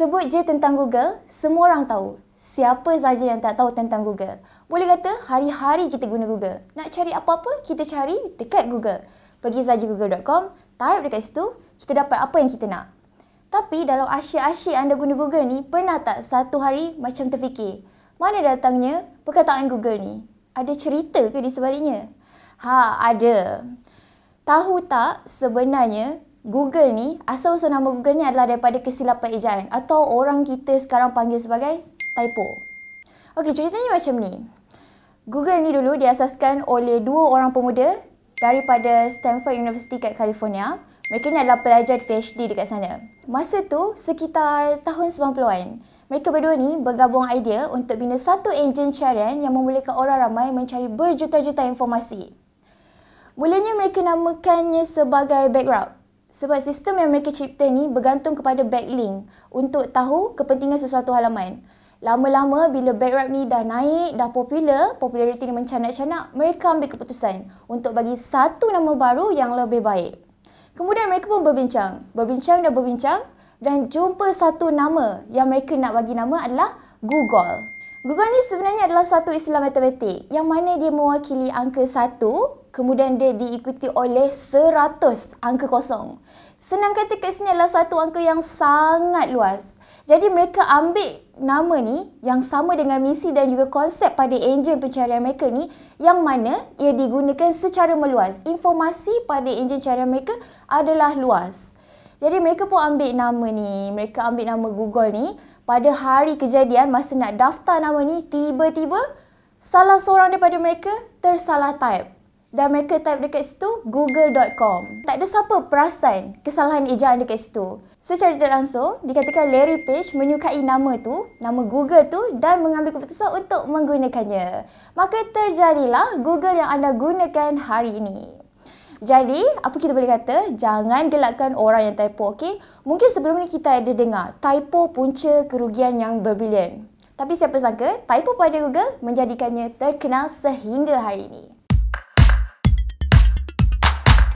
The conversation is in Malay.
Sebut je tentang Google, semua orang tahu. Siapa saja yang tak tahu tentang Google. Boleh kata hari-hari kita guna Google. Nak cari apa-apa, kita cari dekat Google. Pergi saja google.com, type dekat situ, kita dapat apa yang kita nak. Tapi dalam asyik-asyik anda guna Google ni, pernah tak satu hari macam terfikir, mana datangnya perkataan Google ni? Ada cerita ke di sebaliknya? Ha, ada. Tahu tak sebenarnya Google ni, asal-usul nama Google ni adalah daripada kesilapan ejaan atau orang kita sekarang panggil sebagai typo. Okey, cerita ni macam ni. Google ni dulu diasaskan oleh dua orang pemuda daripada Stanford University kat California. Mereka ni adalah pelajar PhD dekat sana. Masa tu, sekitar tahun 90-an, mereka berdua ni bergabung idea untuk bina satu enjin carian yang membolehkan orang ramai mencari berjuta-juta informasi. Mulanya mereka namakannya sebagai background. Sebab sistem yang mereka cipta ni bergantung kepada backlink untuk tahu kepentingan sesuatu halaman. Lama-lama bila backwrap ni dah naik, dah popular, populariti ni mencanak-canak, mereka ambil keputusan untuk bagi satu nama baru yang lebih baik. Kemudian mereka pun berbincang, berbincang dan berbincang dan jumpa satu nama yang mereka nak bagi nama adalah Google. Google ni sebenarnya adalah satu istilah matematik yang mana dia mewakili angka satu kemudian dia diikuti oleh 100 angka kosong. Senang kata kat sini adalah satu angka yang sangat luas. Jadi mereka ambil nama ni yang sama dengan misi dan juga konsep pada enjin pencarian mereka ni yang mana ia digunakan secara meluas. Informasi pada enjin pencarian mereka adalah luas. Jadi mereka pun ambil nama ni, mereka ambil nama Google ni pada hari kejadian masa nak daftar nama ni tiba-tiba salah seorang daripada mereka tersalah type dan mereka type dekat situ google.com. Tak ada siapa perasan kesalahan ejaan dekat situ. Secara tidak langsung, dikatakan Larry Page menyukai nama tu, nama Google tu dan mengambil keputusan untuk menggunakannya. Maka terjadilah Google yang anda gunakan hari ini. Jadi, apa kita boleh kata, jangan gelakkan orang yang typo, okey? Mungkin sebelum ni kita ada dengar, typo punca kerugian yang berbilion. Tapi siapa sangka, typo pada Google menjadikannya terkenal sehingga hari ini.